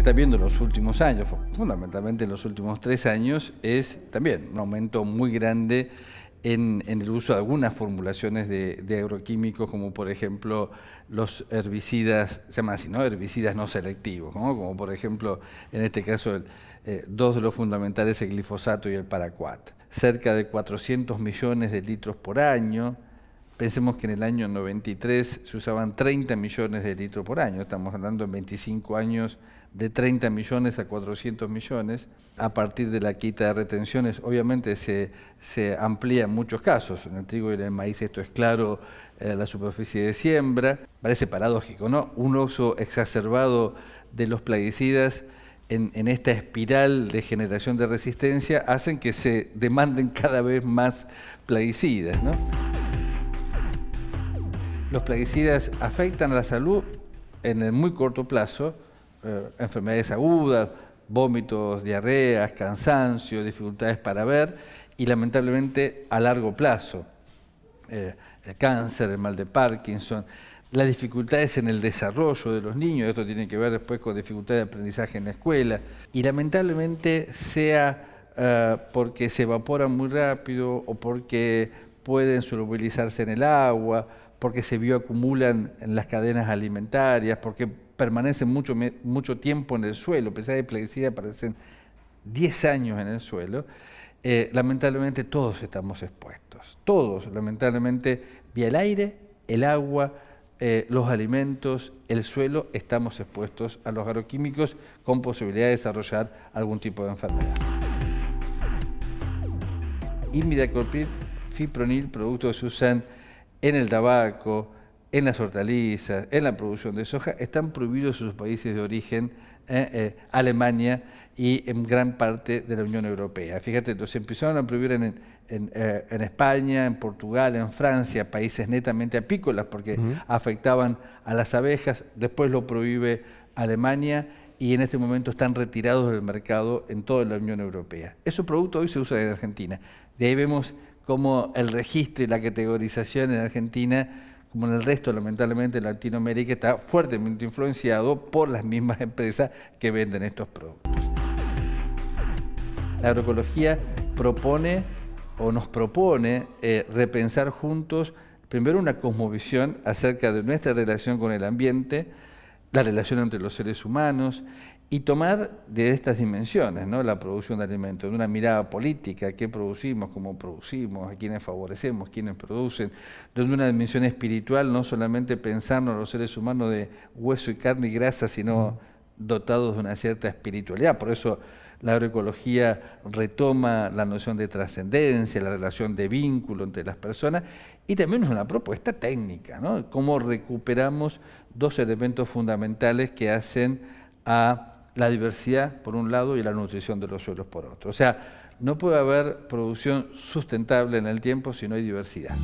está viendo en los últimos años, fundamentalmente en los últimos tres años, es también un aumento muy grande en, el uso de algunas formulaciones de, agroquímicos, como por ejemplo los herbicidas, se llama así, ¿no? Herbicidas no selectivos, como por ejemplo en este caso eh, dos de los fundamentales, el glifosato y el paraquat. Cerca de 400 millones de litros por año, Pensemos que en el año 93 se usaban 30 millones de litros por año, estamos hablando en 25 años de 30 millones a 400 millones. A partir de la quita de retenciones, obviamente se, se amplía en muchos casos. En el trigo y en el maíz esto es claro, eh, la superficie de siembra. Parece paradójico, ¿no? Un uso exacerbado de los plaguicidas en, en, esta espiral de generación de resistencia hacen que se demanden cada vez más plaguicidas, ¿no? los plaguicidas afectan a la salud en el muy corto plazo, eh, enfermedades agudas, vómitos, diarreas, cansancio, dificultades para ver y lamentablemente a largo plazo. Eh, el cáncer, el mal de Parkinson, las dificultades en el desarrollo de los niños, esto tiene que ver después con dificultades de aprendizaje en la escuela, y lamentablemente sea eh, porque se evaporan muy rápido o porque pueden solubilizarse en el agua, porque se bioacumulan en las cadenas alimentarias, porque permanecen mucho, mucho tiempo en el suelo, a pesar de plaguicidas aparecen 10 años en el suelo, eh, lamentablemente todos estamos expuestos, todos, lamentablemente, vía el aire, el agua, eh, los alimentos, el suelo, estamos expuestos a los agroquímicos con posibilidad de desarrollar algún tipo de enfermedad. Y fipronil, producto se usan en el tabaco, en las hortalizas, en la producción de soja, están prohibidos en sus países de origen, eh, eh, Alemania y en gran parte de la Unión Europea. Fíjate, entonces empezaron a prohibir eh, en, España, en Portugal, en Francia, países netamente apícolas porque afectaban a las abejas, después lo prohíbe Alemania y en este momento están retirados del mercado en toda la Unión Europea. Esos producto hoy se usa en Argentina. De ahí vemos como el registro y la categorización en Argentina como en el resto, lamentablemente, de Latinoamérica, está fuertemente influenciado por las mismas empresas que venden estos productos. La agroecología propone o nos propone eh, repensar juntos, primero, una cosmovisión acerca de nuestra relación con el ambiente, la relación entre los seres humanos y tomar de estas dimensiones, ¿no? la producción de alimentos, de una mirada política, qué producimos, cómo producimos, a quiénes favorecemos, quiénes producen, donde una dimensión espiritual, no solamente pensarnos los seres humanos de hueso y carne y grasa, sino dotados de una cierta espiritualidad. Por eso la agroecología retoma la noción de trascendencia, la relación de vínculo entre las personas y también es una propuesta técnica, ¿no? Cómo recuperamos dos elementos fundamentales que hacen a la diversidad por un lado y la nutrición de los suelos por otro. O sea, no puede haber producción sustentable en el tiempo si no hay diversidad.